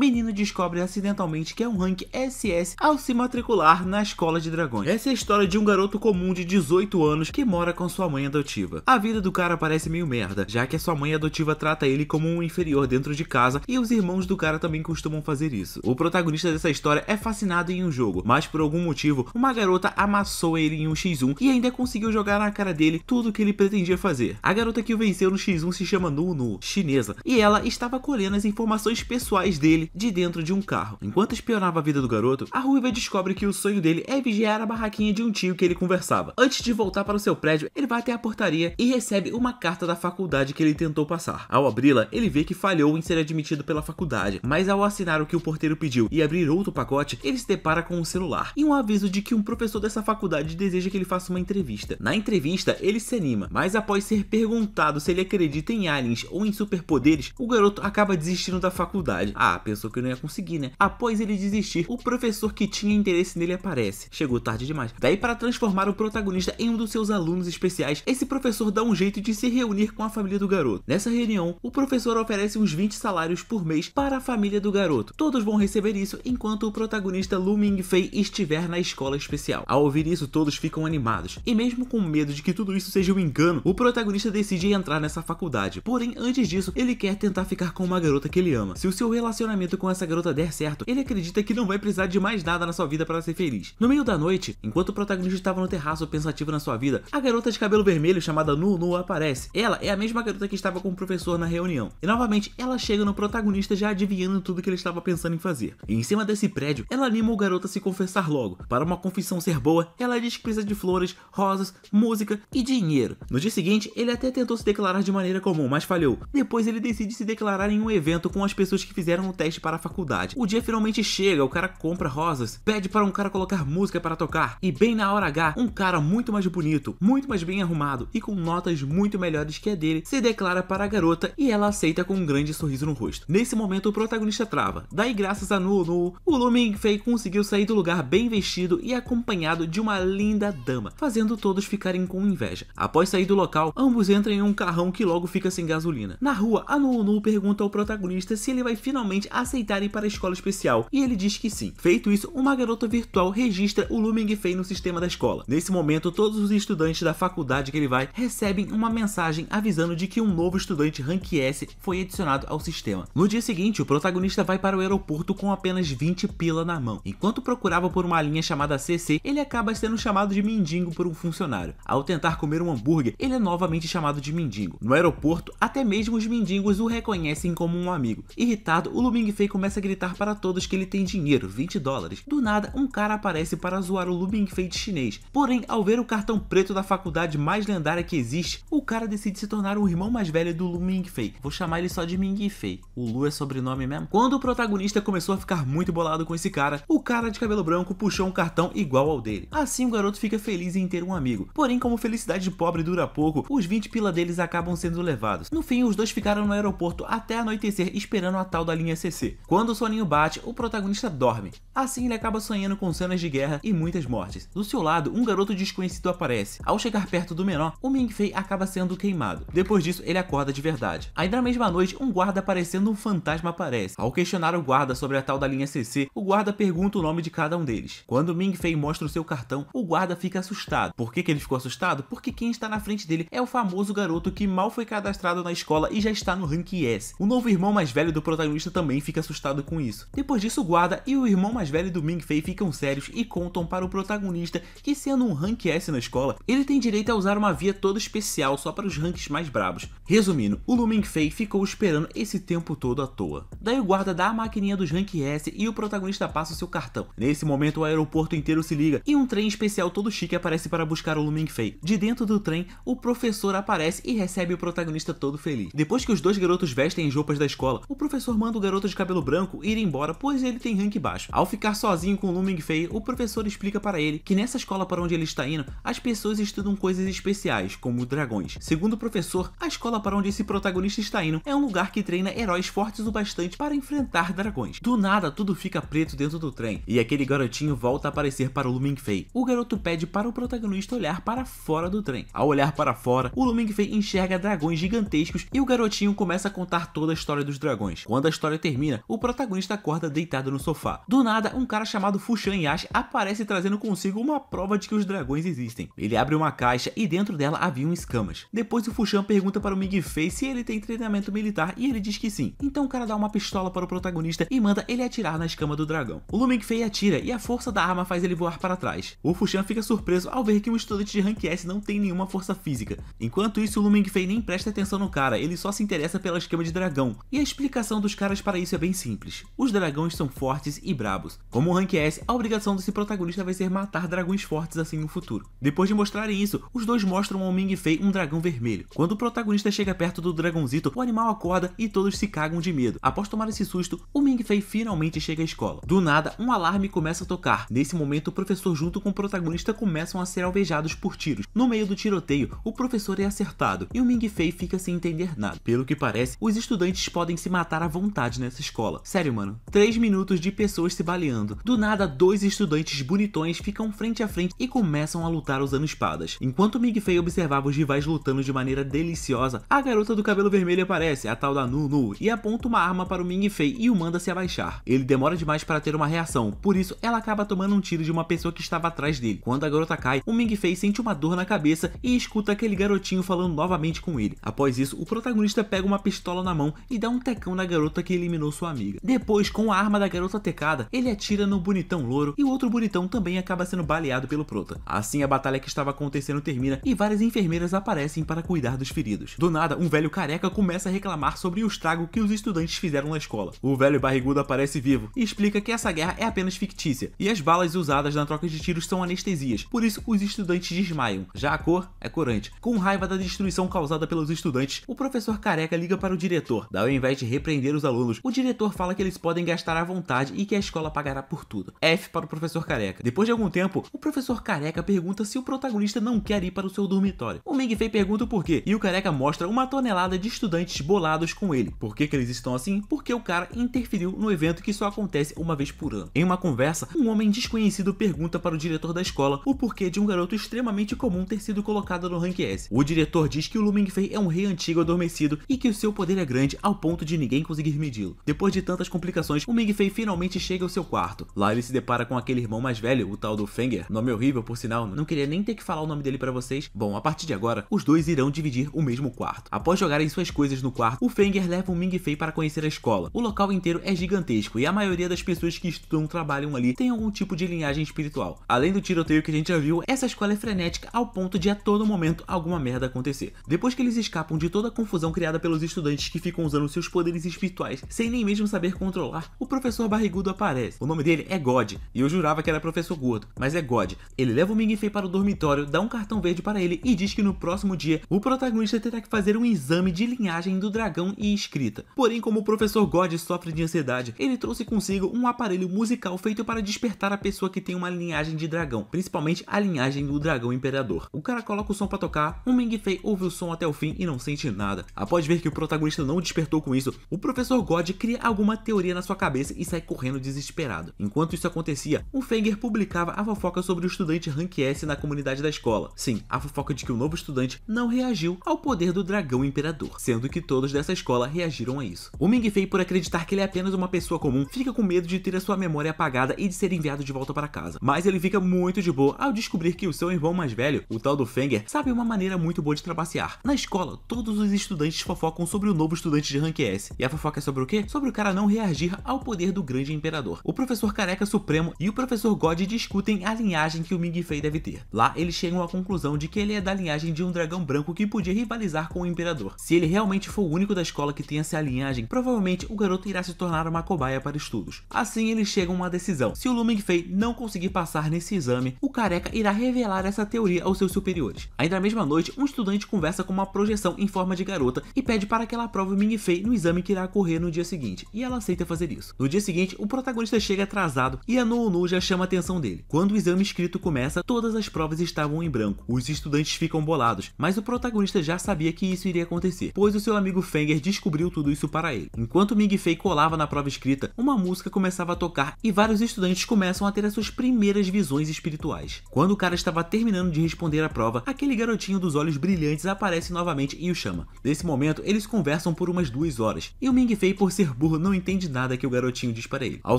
menino descobre acidentalmente que é um rank SS ao se matricular na escola de dragões. Essa é a história de um garoto comum de 18 anos que mora com sua mãe adotiva. A vida do cara parece meio merda, já que a sua mãe adotiva trata ele como um inferior dentro de casa e os irmãos do cara também costumam fazer isso. O protagonista dessa história é fascinado em um jogo, mas por algum motivo, uma garota amassou ele em um x1 e ainda conseguiu jogar na cara dele tudo o que ele pretendia fazer. A garota que o venceu no x1 se chama Nu Nu, chinesa, e ela estava colhendo as informações pessoais dele de dentro de um carro. Enquanto espionava a vida do garoto, a ruiva descobre que o sonho dele é vigiar a barraquinha de um tio que ele conversava. Antes de voltar para o seu prédio, ele vai até a portaria e recebe uma carta da faculdade que ele tentou passar. Ao abri-la, ele vê que falhou em ser admitido pela faculdade, mas ao assinar o que o porteiro pediu e abrir outro pacote, ele se depara com um celular e um aviso de que um professor dessa faculdade deseja que ele faça uma entrevista. Na entrevista, ele se anima, mas após ser perguntado se ele acredita em aliens ou em superpoderes, o garoto acaba desistindo da faculdade. Ah, pessoal pensou que não ia conseguir, né? Após ele desistir, o professor que tinha interesse nele aparece. Chegou tarde demais. Daí, para transformar o protagonista em um dos seus alunos especiais, esse professor dá um jeito de se reunir com a família do garoto. Nessa reunião, o professor oferece uns 20 salários por mês para a família do garoto. Todos vão receber isso enquanto o protagonista Lu Fei estiver na escola especial. Ao ouvir isso, todos ficam animados. E mesmo com medo de que tudo isso seja um engano, o protagonista decide entrar nessa faculdade. Porém, antes disso, ele quer tentar ficar com uma garota que ele ama. Se o seu relacionamento relacionamento com essa garota der certo, ele acredita que não vai precisar de mais nada na sua vida para ser feliz. No meio da noite, enquanto o protagonista estava no terraço pensativo na sua vida, a garota de cabelo vermelho chamada Nunu aparece. Ela é a mesma garota que estava com o professor na reunião. E novamente, ela chega no protagonista já adivinhando tudo que ele estava pensando em fazer. E em cima desse prédio, ela anima o garoto a se confessar logo. Para uma confissão ser boa, ela diz que precisa de flores, rosas, música e dinheiro. No dia seguinte, ele até tentou se declarar de maneira comum, mas falhou. Depois ele decide se declarar em um evento com as pessoas que fizeram o teste teste para a faculdade. O dia finalmente chega, o cara compra rosas, pede para um cara colocar música para tocar, e bem na hora H, um cara muito mais bonito, muito mais bem arrumado e com notas muito melhores que a dele, se declara para a garota e ela aceita com um grande sorriso no rosto. Nesse momento, o protagonista trava. Daí, graças a Nunu, o Lu Mingfei conseguiu sair do lugar bem vestido e acompanhado de uma linda dama, fazendo todos ficarem com inveja. Após sair do local, ambos entram em um carrão que logo fica sem gasolina. Na rua, a Nunu pergunta ao protagonista se ele vai finalmente aceitarem para a escola especial, e ele diz que sim. Feito isso, uma garota virtual registra o Luming Fei no sistema da escola. Nesse momento, todos os estudantes da faculdade que ele vai recebem uma mensagem avisando de que um novo estudante Rank S foi adicionado ao sistema. No dia seguinte, o protagonista vai para o aeroporto com apenas 20 pila na mão. Enquanto procurava por uma linha chamada CC, ele acaba sendo chamado de mendigo por um funcionário. Ao tentar comer um hambúrguer, ele é novamente chamado de mendigo. No aeroporto, até mesmo os mendigos o reconhecem como um amigo. Irritado, o Luming Fei começa a gritar para todos que ele tem dinheiro, 20 dólares. Do nada, um cara aparece para zoar o Lu Mingfei de chinês. Porém, ao ver o cartão preto da faculdade mais lendária que existe, o cara decide se tornar o irmão mais velho do Lu Mingfei. Vou chamar ele só de Mingfei. O Lu é sobrenome mesmo. Quando o protagonista começou a ficar muito bolado com esse cara, o cara de cabelo branco puxou um cartão igual ao dele. Assim, o garoto fica feliz em ter um amigo. Porém, como felicidade de pobre dura pouco, os 20 pila deles acabam sendo levados. No fim, os dois ficaram no aeroporto até anoitecer esperando a tal da linha 60 acontecer. Quando o soninho bate, o protagonista dorme. Assim, ele acaba sonhando com cenas de guerra e muitas mortes. Do seu lado, um garoto desconhecido aparece. Ao chegar perto do menor, o Ming-Fei acaba sendo queimado. Depois disso, ele acorda de verdade. Ainda na mesma noite, um guarda parecendo um fantasma aparece. Ao questionar o guarda sobre a tal da linha CC, o guarda pergunta o nome de cada um deles. Quando Ming-Fei mostra o seu cartão, o guarda fica assustado. Por que, que ele ficou assustado? Porque quem está na frente dele é o famoso garoto que mal foi cadastrado na escola e já está no rank S. O novo irmão mais velho do protagonista também fica fica assustado com isso. Depois disso, o guarda e o irmão mais velho do Ming Fei ficam sérios e contam para o protagonista que sendo um rank S na escola, ele tem direito a usar uma via toda especial só para os ranks mais bravos. Resumindo, o Lu Ming Fei ficou esperando esse tempo todo à toa. Daí o guarda dá a maquininha dos rank S e o protagonista passa o seu cartão. Nesse momento, o aeroporto inteiro se liga e um trem especial todo chique aparece para buscar o Lu Ming Fei. De dentro do trem, o professor aparece e recebe o protagonista todo feliz. Depois que os dois garotos vestem as roupas da escola, o professor manda o garoto de cabelo branco ir embora, pois ele tem rank baixo. Ao ficar sozinho com o Looming Fei, o professor explica para ele que nessa escola para onde ele está indo, as pessoas estudam coisas especiais, como dragões. Segundo o professor, a escola para onde esse protagonista está indo é um lugar que treina heróis fortes o bastante para enfrentar dragões. Do nada, tudo fica preto dentro do trem, e aquele garotinho volta a aparecer para o Looming Fei. O garoto pede para o protagonista olhar para fora do trem. Ao olhar para fora, o Looming Fei enxerga dragões gigantescos e o garotinho começa a contar toda a história dos dragões. Quando a história termina, o protagonista acorda deitado no sofá. Do nada, um cara chamado Fushan Yash aparece trazendo consigo uma prova de que os dragões existem. Ele abre uma caixa e dentro dela haviam escamas. Depois o Fushan pergunta para o Mig Fei se ele tem treinamento militar e ele diz que sim. Então o cara dá uma pistola para o protagonista e manda ele atirar na escama do dragão. O Lumig Fei atira e a força da arma faz ele voar para trás. O Fushan fica surpreso ao ver que um estudante de Rank S não tem nenhuma força física. Enquanto isso, o Luming Fei nem presta atenção no cara, ele só se interessa pela escama de dragão. E a explicação dos caras para isso isso é bem simples. Os dragões são fortes e brabos. Como o Rank S, a obrigação desse protagonista vai ser matar dragões fortes assim no futuro. Depois de mostrarem isso, os dois mostram ao Ming Fei um dragão vermelho. Quando o protagonista chega perto do dragãozito, o animal acorda e todos se cagam de medo. Após tomar esse susto, o Ming Fei finalmente chega à escola. Do nada, um alarme começa a tocar. Nesse momento, o professor junto com o protagonista começam a ser alvejados por tiros. No meio do tiroteio, o professor é acertado e o Ming Fei fica sem entender nada. Pelo que parece, os estudantes podem se matar à vontade nessa escola. Sério, mano. Três minutos de pessoas se baleando. Do nada, dois estudantes bonitões ficam frente a frente e começam a lutar usando espadas. Enquanto Mig Fei observava os rivais lutando de maneira deliciosa, a garota do cabelo vermelho aparece, a tal da Nu Nu, e aponta uma arma para o Ming Fei e o manda se abaixar. Ele demora demais para ter uma reação, por isso ela acaba tomando um tiro de uma pessoa que estava atrás dele. Quando a garota cai, o Ming Fei sente uma dor na cabeça e escuta aquele garotinho falando novamente com ele. Após isso, o protagonista pega uma pistola na mão e dá um tecão na garota que eliminou sua amiga. Depois, com a arma da garota tecada, ele atira no bonitão louro e o outro bonitão também acaba sendo baleado pelo prota. Assim, a batalha que estava acontecendo termina e várias enfermeiras aparecem para cuidar dos feridos. Do nada, um velho careca começa a reclamar sobre o estrago que os estudantes fizeram na escola. O velho barrigudo aparece vivo e explica que essa guerra é apenas fictícia e as balas usadas na troca de tiros são anestesias, por isso os estudantes desmaiam. Já a cor é corante. Com raiva da destruição causada pelos estudantes, o professor careca liga para o diretor. Daí, ao invés de repreender os alunos, o diretor fala que eles podem gastar à vontade e que a escola pagará por tudo. F para o professor careca. Depois de algum tempo, o professor careca pergunta se o protagonista não quer ir para o seu dormitório. O Ming Fei pergunta o porquê, e o careca mostra uma tonelada de estudantes bolados com ele. Por que, que eles estão assim? Porque o cara interferiu no evento que só acontece uma vez por ano. Em uma conversa, um homem desconhecido pergunta para o diretor da escola o porquê de um garoto extremamente comum ter sido colocado no rank S. O diretor diz que o Lu Mingfei é um rei antigo adormecido e que o seu poder é grande ao ponto de ninguém conseguir medi-lo. Depois de tantas complicações, o Ming-Fei finalmente chega ao seu quarto. Lá ele se depara com aquele irmão mais velho, o tal do Fenger, nome horrível por sinal, não queria nem ter que falar o nome dele para vocês. Bom, a partir de agora, os dois irão dividir o mesmo quarto. Após jogarem suas coisas no quarto, o Fenger leva o Ming-Fei para conhecer a escola. O local inteiro é gigantesco e a maioria das pessoas que estudam trabalham ali tem algum tipo de linhagem espiritual. Além do tiroteio que a gente já viu, essa escola é frenética ao ponto de a todo momento alguma merda acontecer. Depois que eles escapam de toda a confusão criada pelos estudantes que ficam usando seus poderes espirituais sem nem nem mesmo saber controlar, o professor barrigudo aparece. O nome dele é God, e eu jurava que era professor gordo, mas é God. Ele leva o Mingfei para o dormitório, dá um cartão verde para ele e diz que no próximo dia o protagonista terá que fazer um exame de linhagem do dragão e escrita. Porém, como o professor God sofre de ansiedade, ele trouxe consigo um aparelho musical feito para despertar a pessoa que tem uma linhagem de dragão, principalmente a linhagem do dragão imperador. O cara coloca o som para tocar, o Mingfei ouve o som até o fim e não sente nada. Após ver que o protagonista não despertou com isso, o professor God cria cria alguma teoria na sua cabeça e sai correndo desesperado. Enquanto isso acontecia, o Fenger publicava a fofoca sobre o estudante Rank S na comunidade da escola. Sim, a fofoca de que o novo estudante não reagiu ao poder do dragão imperador, sendo que todos dessa escola reagiram a isso. O Ming Fei, por acreditar que ele é apenas uma pessoa comum, fica com medo de ter a sua memória apagada e de ser enviado de volta para casa. Mas ele fica muito de boa ao descobrir que o seu irmão mais velho, o tal do Fenger, sabe uma maneira muito boa de trapacear. Na escola, todos os estudantes fofocam sobre o novo estudante de Rank S. E a fofoca é sobre o quê? Sobre sobre o cara não reagir ao poder do grande imperador. O professor Careca Supremo e o professor God discutem a linhagem que o Ming Fei deve ter. Lá, eles chegam à conclusão de que ele é da linhagem de um dragão branco que podia rivalizar com o imperador. Se ele realmente for o único da escola que tem essa linhagem, provavelmente o garoto irá se tornar uma cobaia para estudos. Assim, eles chegam a uma decisão. Se o Lu Fei não conseguir passar nesse exame, o Careca irá revelar essa teoria aos seus superiores. Ainda na mesma noite, um estudante conversa com uma projeção em forma de garota e pede para que ela aprove o Fei no exame que irá ocorrer no dia seguinte seguinte, e ela aceita fazer isso. No dia seguinte, o protagonista chega atrasado e a Nounu já chama a atenção dele. Quando o exame escrito começa, todas as provas estavam em branco. Os estudantes ficam bolados, mas o protagonista já sabia que isso iria acontecer, pois o seu amigo Fenger descobriu tudo isso para ele. Enquanto Ming Fei colava na prova escrita, uma música começava a tocar e vários estudantes começam a ter as suas primeiras visões espirituais. Quando o cara estava terminando de responder a prova, aquele garotinho dos olhos brilhantes aparece novamente e o chama. Nesse momento, eles conversam por umas duas horas, e o Ming Fei, por ser ser burro não entende nada que o garotinho diz para ele. Ao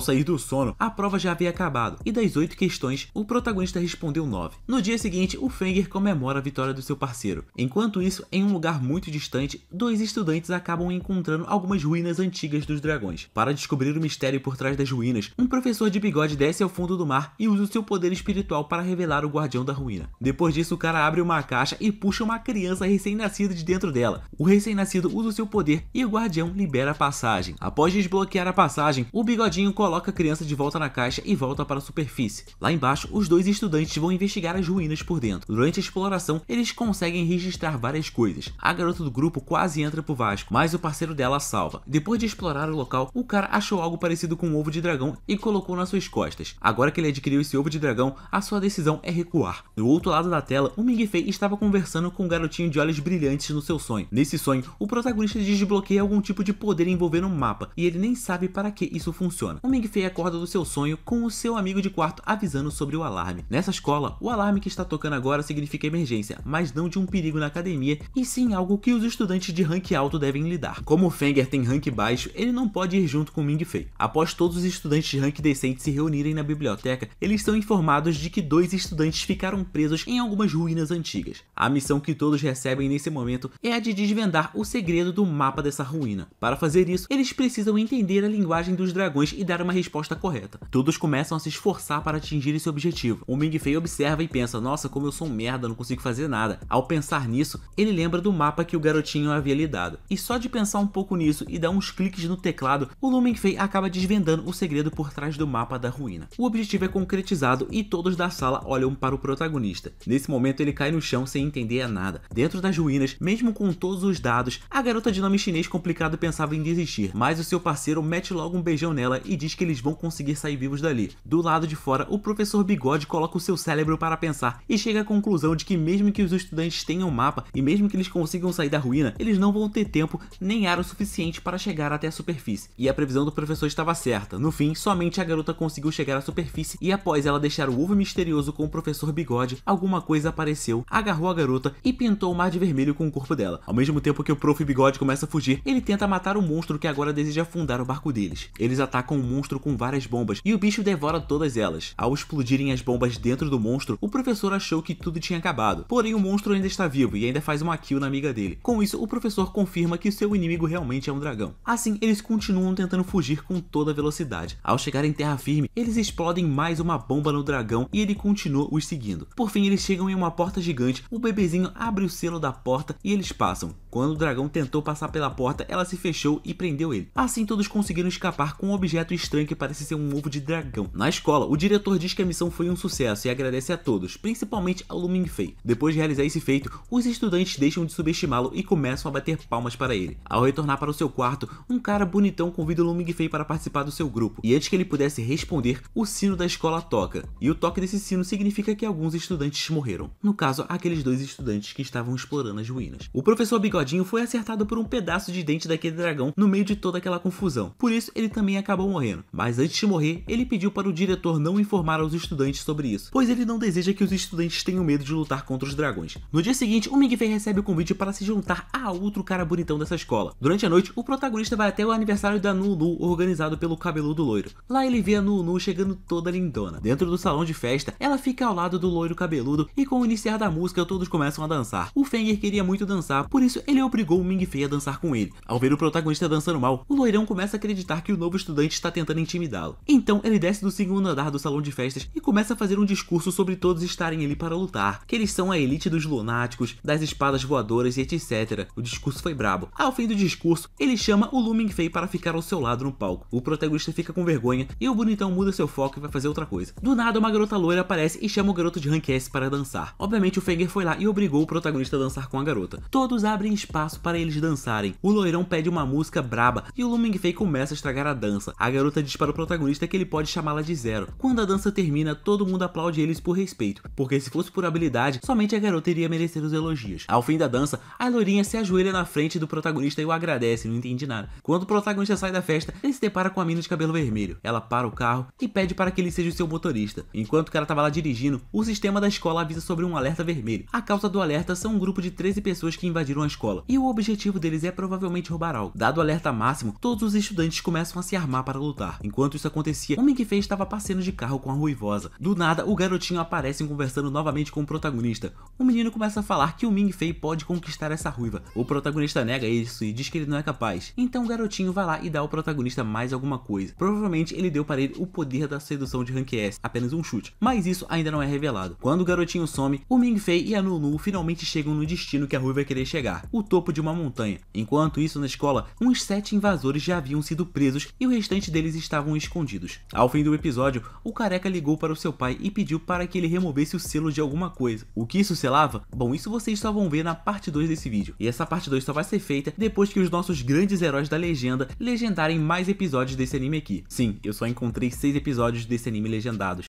sair do sono, a prova já havia acabado, e das oito questões, o protagonista respondeu nove. No dia seguinte, o Fenger comemora a vitória do seu parceiro. Enquanto isso, em um lugar muito distante, dois estudantes acabam encontrando algumas ruínas antigas dos dragões. Para descobrir o mistério por trás das ruínas, um professor de bigode desce ao fundo do mar e usa o seu poder espiritual para revelar o guardião da ruína. Depois disso, o cara abre uma caixa e puxa uma criança recém-nascida de dentro dela. O recém-nascido usa o seu poder e o guardião libera a passagem. Após desbloquear a passagem, o bigodinho coloca a criança de volta na caixa e volta para a superfície. Lá embaixo, os dois estudantes vão investigar as ruínas por dentro. Durante a exploração, eles conseguem registrar várias coisas. A garota do grupo quase entra pro Vasco, mas o parceiro dela a salva. Depois de explorar o local, o cara achou algo parecido com um ovo de dragão e colocou nas suas costas. Agora que ele adquiriu esse ovo de dragão, a sua decisão é recuar. Do outro lado da tela, o Ming Fei estava conversando com um garotinho de olhos brilhantes no seu sonho. Nesse sonho, o protagonista desbloqueia algum tipo de poder envolvendo um mapa mapa e ele nem sabe para que isso funciona. O Ming-Fei acorda do seu sonho com o seu amigo de quarto avisando sobre o alarme. Nessa escola, o alarme que está tocando agora significa emergência, mas não de um perigo na academia e sim algo que os estudantes de rank alto devem lidar. Como Fenger tem rank baixo, ele não pode ir junto com Ming-Fei. Após todos os estudantes de rank decente se reunirem na biblioteca, eles são informados de que dois estudantes ficaram presos em algumas ruínas antigas. A missão que todos recebem nesse momento é a de desvendar o segredo do mapa dessa ruína. Para fazer isso, eles precisam entender a linguagem dos dragões e dar uma resposta correta. Todos começam a se esforçar para atingir esse objetivo. O Ming Fei observa e pensa, nossa, como eu sou um merda, não consigo fazer nada. Ao pensar nisso, ele lembra do mapa que o garotinho havia lhe dado. E só de pensar um pouco nisso e dar uns cliques no teclado, o Luming Fei acaba desvendando o segredo por trás do mapa da ruína. O objetivo é concretizado e todos da sala olham para o protagonista. Nesse momento ele cai no chão sem entender nada. Dentro das ruínas, mesmo com todos os dados, a garota de nome chinês complicado pensava em desistir, mas mas o seu parceiro mete logo um beijão nela e diz que eles vão conseguir sair vivos dali. Do lado de fora, o professor Bigode coloca o seu cérebro para pensar e chega à conclusão de que mesmo que os estudantes tenham mapa e mesmo que eles consigam sair da ruína, eles não vão ter tempo nem ar o suficiente para chegar até a superfície. E a previsão do professor estava certa. No fim, somente a garota conseguiu chegar à superfície e após ela deixar o ovo misterioso com o professor Bigode, alguma coisa apareceu, agarrou a garota e pintou o mar de vermelho com o corpo dela. Ao mesmo tempo que o prof Bigode começa a fugir, ele tenta matar o monstro que agora de afundar o barco deles. Eles atacam o monstro com várias bombas e o bicho devora todas elas. Ao explodirem as bombas dentro do monstro, o professor achou que tudo tinha acabado. Porém, o monstro ainda está vivo e ainda faz uma kill na amiga dele. Com isso, o professor confirma que seu inimigo realmente é um dragão. Assim, eles continuam tentando fugir com toda velocidade. Ao chegar em terra firme, eles explodem mais uma bomba no dragão e ele continua os seguindo. Por fim, eles chegam em uma porta gigante, o bebezinho abre o selo da porta e eles passam. Quando o dragão tentou passar pela porta, ela se fechou e prendeu ele. Assim, todos conseguiram escapar com um objeto estranho que parece ser um ovo de dragão. Na escola, o diretor diz que a missão foi um sucesso e agradece a todos, principalmente ao Luming Fei. Depois de realizar esse feito, os estudantes deixam de subestimá-lo e começam a bater palmas para ele. Ao retornar para o seu quarto, um cara bonitão convida o Luming Fei para participar do seu grupo, e antes que ele pudesse responder, o sino da escola toca, e o toque desse sino significa que alguns estudantes morreram. No caso, aqueles dois estudantes que estavam explorando as ruínas. O professor Bigodinho foi acertado por um pedaço de dente daquele dragão no meio de toda aquela confusão. Por isso, ele também acabou morrendo. Mas antes de morrer, ele pediu para o diretor não informar aos estudantes sobre isso, pois ele não deseja que os estudantes tenham medo de lutar contra os dragões. No dia seguinte, o Mingfei recebe o convite para se juntar a outro cara bonitão dessa escola. Durante a noite, o protagonista vai até o aniversário da Nunu, organizado pelo cabeludo loiro. Lá ele vê a Nunu chegando toda lindona. Dentro do salão de festa, ela fica ao lado do loiro cabeludo e com o iniciar da música, todos começam a dançar. O Fenger queria muito dançar, por isso ele obrigou o Mingfei a dançar com ele. Ao ver o protagonista dançando mal, o loirão começa a acreditar que o novo estudante está tentando intimidá-lo. Então ele desce do segundo andar do salão de festas e começa a fazer um discurso sobre todos estarem ali para lutar, que eles são a elite dos lunáticos, das espadas voadoras e etc. O discurso foi brabo. Ao fim do discurso, ele chama o Looming Fei para ficar ao seu lado no palco. O protagonista fica com vergonha e o bonitão muda seu foco e vai fazer outra coisa. Do nada, uma garota loira aparece e chama o garoto de Rank S para dançar. Obviamente, o Fenger foi lá e obrigou o protagonista a dançar com a garota. Todos abrem espaço para eles dançarem. O loirão pede uma música braba, e o Looming Fei começa a estragar a dança. A garota diz para o protagonista que ele pode chamá-la de Zero. Quando a dança termina, todo mundo aplaude eles por respeito, porque se fosse por habilidade, somente a garota iria merecer os elogios. Ao fim da dança, a loirinha se ajoelha na frente do protagonista e o agradece, não entendi nada. Quando o protagonista sai da festa, ele se depara com a mina de cabelo vermelho. Ela para o carro e pede para que ele seja o seu motorista. Enquanto o cara estava lá dirigindo, o sistema da escola avisa sobre um alerta vermelho. A causa do alerta são um grupo de 13 pessoas que invadiram a escola, e o objetivo deles é provavelmente roubar algo. Dado o alerta máximo, máximo, todos os estudantes começam a se armar para lutar. Enquanto isso acontecia, Homem que Fez estava passeando de carro com a ruivosa. Do nada, o garotinho aparece conversando novamente com o protagonista. O menino começa a falar que o Ming Fei pode conquistar essa ruiva. O protagonista nega isso e diz que ele não é capaz. Então o garotinho vai lá e dá ao protagonista mais alguma coisa. Provavelmente ele deu para ele o poder da sedução de Rank S, apenas um chute. Mas isso ainda não é revelado. Quando o garotinho some, o Ming Fei e a Nunu finalmente chegam no destino que a ruiva querer chegar, o topo de uma montanha. Enquanto isso, na escola, uns sete invasores invasores já haviam sido presos e o restante deles estavam escondidos. Ao fim do episódio, o careca ligou para o seu pai e pediu para que ele removesse o selo de alguma coisa. O que isso selava? Bom, isso vocês só vão ver na parte 2 desse vídeo. E essa parte 2 só vai ser feita depois que os nossos grandes heróis da legenda legendarem mais episódios desse anime aqui. Sim, eu só encontrei 6 episódios desse anime legendados.